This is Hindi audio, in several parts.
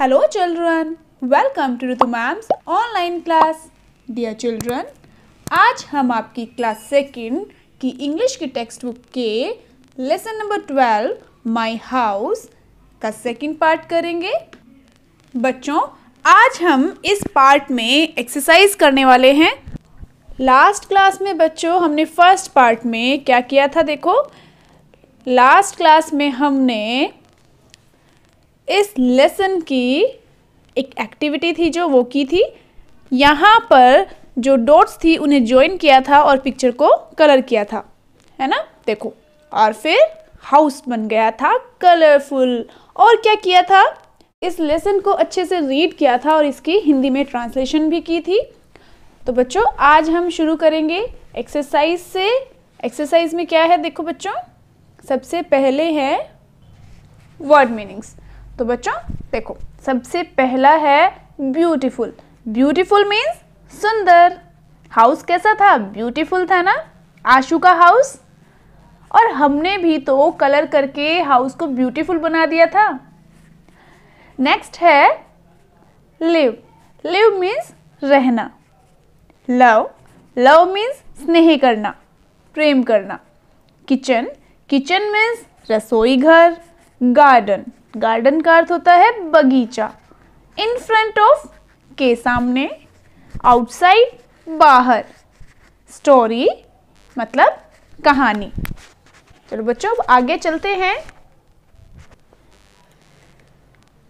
Hello children, welcome to Ritu ma'am's online class dear children आज हम आपकी क्लास सेकंड की इंग्लिश की टेक्स्ट बुक के lesson number twelve my house का सेकंड पार्ट करेंगे बच्चों आज हम इस पार्ट में एक्सरसाइज करने वाले हैं लास्ट क्लास में बच्चों हमने फर्स्ट पार्ट में क्या किया था देखो लास्ट क्लास में हमने इस लेसन की एक एक्टिविटी थी जो वो की थी यहाँ पर जो डॉट्स थी उन्हें ज्वाइन किया था और पिक्चर को कलर किया था है ना देखो और फिर हाउस बन गया था कलरफुल और क्या किया था इस लेसन को अच्छे से रीड किया था और इसकी हिंदी में ट्रांसलेशन भी की थी तो बच्चों आज हम शुरू करेंगे एक्सरसाइज से एक्सरसाइज में क्या है देखो बच्चों सबसे पहले है वर्ड मीनिंग्स तो बच्चों देखो सबसे पहला है ब्यूटीफुल ब्यूटीफुल मीन्स सुंदर हाउस कैसा था ब्यूटीफुल था ना आशू का हाउस और हमने भी तो कलर करके हाउस को ब्यूटीफुल बना दिया था नेक्स्ट है लिव लिव मीन्स रहना लव लव मीन्स स्नेह करना प्रेम करना किचन किचन मीन्स रसोई घर गार्डन गार्डन का अर्थ होता है बगीचा इन फ्रंट ऑफ के सामने आउटसाइड बाहर स्टोरी मतलब कहानी चलो बच्चों अब आगे चलते हैं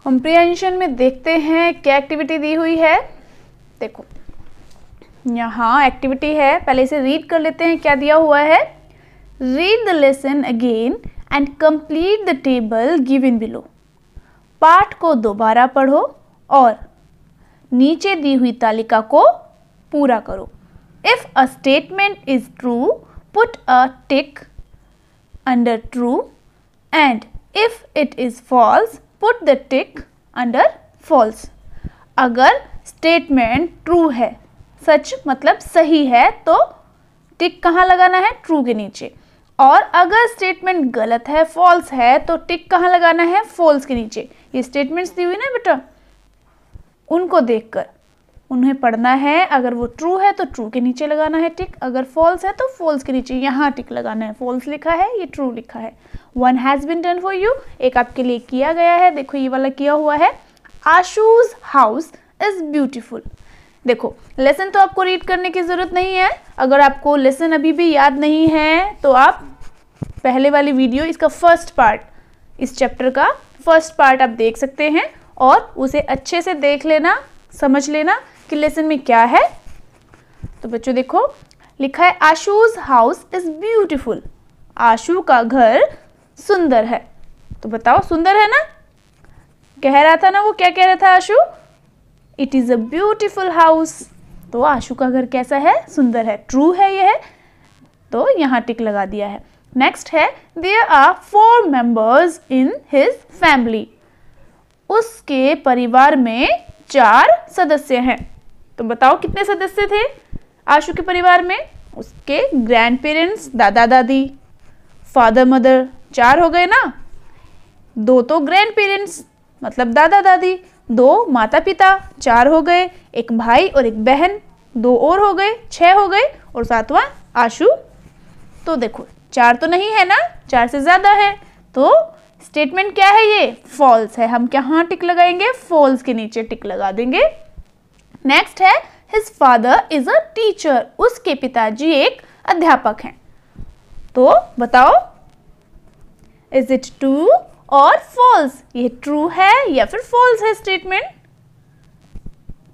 कॉम्प्रिहेंशन में देखते हैं क्या एक्टिविटी दी हुई है देखो यहाँ एक्टिविटी है पहले इसे रीड कर लेते हैं क्या दिया हुआ है read the lesson again and complete the table give in below पाठ को दोबारा पढ़ो और नीचे दी हुई तालिका को पूरा करो if a statement is true put a tick under true and if it is false put the tick under false अगर स्टेटमेंट ट्रू है सच मतलब सही है तो टिक कहाँ लगाना है ट्रू के नीचे और अगर स्टेटमेंट गलत है फॉल्स है तो टिक कहाँ लगाना है फॉल्स के नीचे ये स्टेटमेंट्स दी हुई ना बेटा उनको देखकर उन्हें पढ़ना है अगर वो ट्रू है तो ट्रू के नीचे लगाना है टिक अगर फॉल्स है तो फॉल्स के नीचे यहाँ टिक लगाना है फॉल्स लिखा है ये ट्रू लिखा है one has been done for you एक आपके लिए किया गया है देखो ये वाला किया हुआ है आशूज हाउस इज़ ब्यूटिफुल देखो लेसन तो आपको रीड करने की ज़रूरत नहीं है अगर आपको लेसन अभी भी याद नहीं है तो आप पहले वाली वीडियो इसका फर्स्ट पार्ट इस चैप्टर का फर्स्ट पार्ट आप देख सकते हैं और उसे अच्छे से देख लेना समझ लेना कि लेसन में क्या है तो बच्चों देखो लिखा है Ashu's house is beautiful Ashu का घर सुंदर है तो बताओ सुंदर है ना कह रहा था ना वो क्या कह रहा था Ashu it is a beautiful house तो आशु का घर कैसा है सुंदर है ट्रू है यह तो यहाँ टिक लगा दिया है नेक्स्ट है there are four members in his family उसके परिवार में चार सदस्य हैं तो बताओ कितने सदस्य थे आशु के परिवार में उसके ग्रैंड पेरेंट्स दादा दादी फादर मदर चार हो गए ना दो तो ग्रैंड पेरेंट्स मतलब दादा दादी दो माता पिता चार हो गए एक भाई और एक बहन दो और हो गए छः हो गए और सातवां आशु तो देखो चार तो नहीं है ना चार से ज़्यादा है तो स्टेटमेंट क्या है ये फॉल्स है हम क्या हाँ टिक लगाएंगे फॉल्स के नीचे टिक लगा देंगे नेक्स्ट है his father is a teacher उसके पिताजी एक अध्यापक हैं तो बताओ इज इट टू और फॉल्स ये ट्रू है या फिर फॉल्स है स्टेटमेंट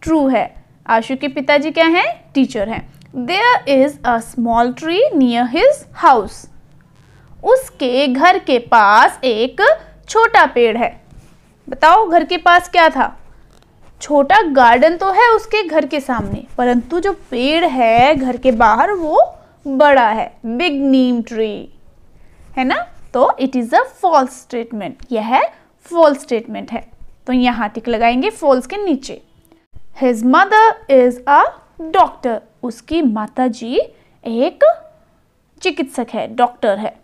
ट्रू है आशु के पिताजी क्या हैं टीचर हैं there is a small tree near his house उसके घर के पास एक छोटा पेड़ है बताओ घर के पास क्या था छोटा गार्डन तो है उसके घर के सामने परंतु जो पेड़ है घर के बाहर वो बड़ा है बिग नीम ट्री है ना तो it is a false statement यह है फॉल्स स्टेटमेंट है तो यहाँ टिक लगाएंगे फॉल्स के नीचे his mother is a doctor उसकी माता जी एक चिकित्सक है डॉक्टर है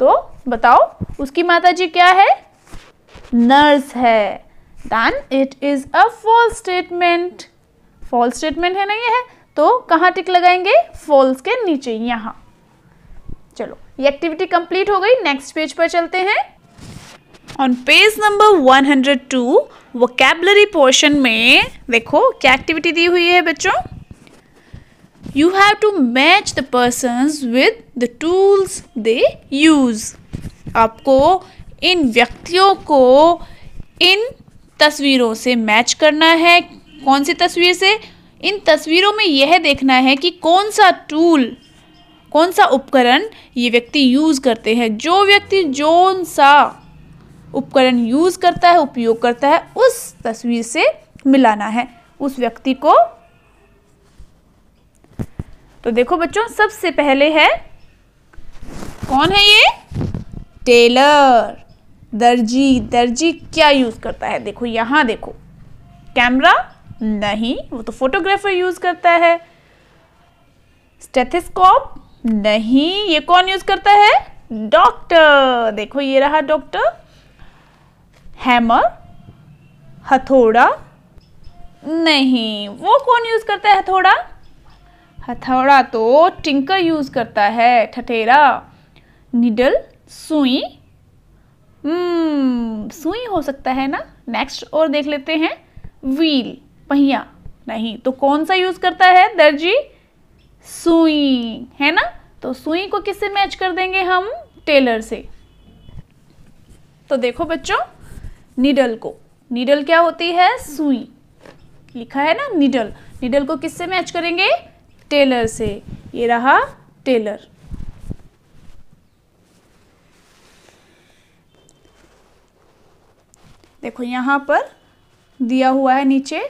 तो बताओ उसकी माता जी क्या है नर्स है then it is a false statement false statement है ना यह है तो कहाँ टिक लगाएंगे फॉल्स के नीचे यहाँ चलो ये एक्टिविटी कंप्लीट हो गई नेक्स्ट पेज पर चलते हैं on page number 102 vocabulary portion में देखो क्या एक्टिविटी दी हुई है बच्चों you have to match the person with the tools they use आपको इन व्यक्तियों को इन तस्वीरों से मैच करना है कौन सी तस्वीर से इन तस्वीरों में यह देखना है कि कौन सा टूल कौन सा उपकरण ये व्यक्ति यूज़ करते हैं जो व्यक्ति जो सा उपकरण यूज़ करता है उपयोग करता है उस तस्वीर से मिलाना है उस व्यक्ति को तो देखो बच्चों सबसे पहले है कौन है ये टेलर दर्जी दर्जी क्या यूज़ करता है देखो यहाँ देखो कैमरा नहीं वो तो फोटोग्राफर यूज़ करता है स्टेथिस्कोप नहीं ये कौन यूज करता है डॉक्टर देखो ये रहा डॉक्टर हैमर हथौड़ा नहीं वो कौन यूज करता है हथौड़ा हथौड़ा तो टिंकर यूज करता है ठठेरा निडल सुई हम्म, सुई हो सकता है ना नेक्स्ट और देख लेते हैं व्हील पहिया नहीं तो कौन सा यूज करता है दर्जी सुई है ना तो सुई को किससे मैच कर देंगे हम टेलर से तो देखो बच्चों निडल को निडल क्या होती है सुई लिखा है ना निडल निडल को किससे मैच करेंगे टेलर से ये रहा टेलर देखो यहां पर दिया हुआ है नीचे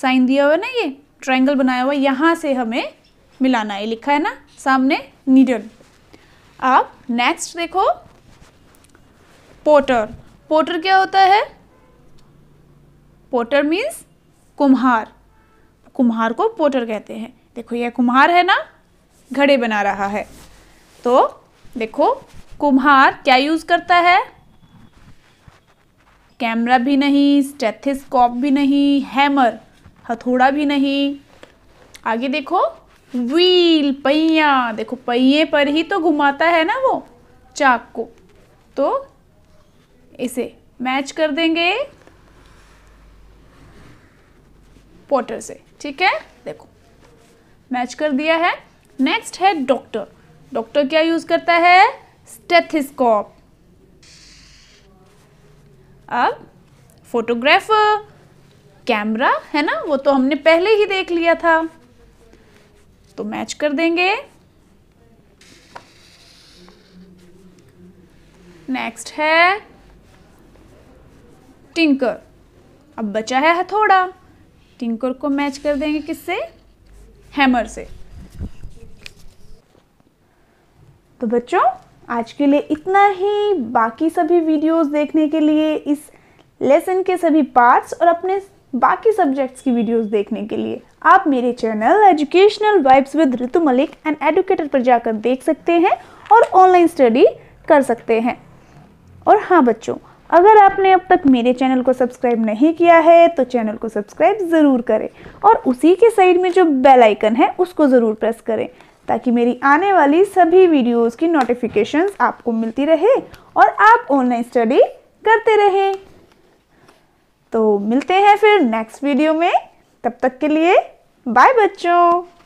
साइन दिया हुआ है ना ये ट्रायंगल बनाया हुआ है से हमें मिलाना है लिखा है ना सामने नीडल आप नेक्स्ट देखो पोटर पोटर क्या होता है पोटर मीन्स कुम्हार कुम्हार को पोटर कहते हैं देखो ये कुम्हार है ना घड़े बना रहा है तो देखो कुम्हार क्या यूज़ करता है कैमरा भी नहीं स्टेथिस्कोप भी नहीं हैमर हथौड़ा भी नहीं आगे देखो व्हील पहिया देखो पहिए पर ही तो घुमाता है ना वो चाक को तो इसे मैच कर देंगे पोटर से ठीक है देखो मैच कर दिया है नेक्स्ट है डॉक्टर डॉक्टर क्या यूज करता है स्टेथिस्कोप अब फोटोग्राफर कैमरा है ना वो तो हमने पहले ही देख लिया था तो मैच कर देंगे नेक्स्ट है टिंकर अब बचा है हथौड़ा टिंकर को मैच कर देंगे किससे हैमर से तो बच्चों आज के लिए इतना ही बाकी सभी वीडियोस देखने के लिए इस लेसन के सभी पार्ट्स और अपने बाकी सब्जेक्ट्स की वीडियोस देखने के लिए आप मेरे channel educational vibes with Ritu Malik and educator पर जाकर देख सकते हैं और ऑनलाइन स्टडी कर सकते हैं और हाँ बच्चों अगर आपने अब तक मेरे चैनल को सब्सक्राइब नहीं किया है तो चैनल को सब्सक्राइब ज़रूर करें और उसी के साइड में जो बेल आइकन है उसको ज़रूर प्रेस करें ताकि मेरी आने वाली सभी वीडियोस की नोटिफिकेशंस आपको मिलती रहे और आप ऑनलाइन स्टडी करते रहें तो मिलते हैं फिर नेक्स्ट वीडियो में तब तक के लिए बाय बच्चों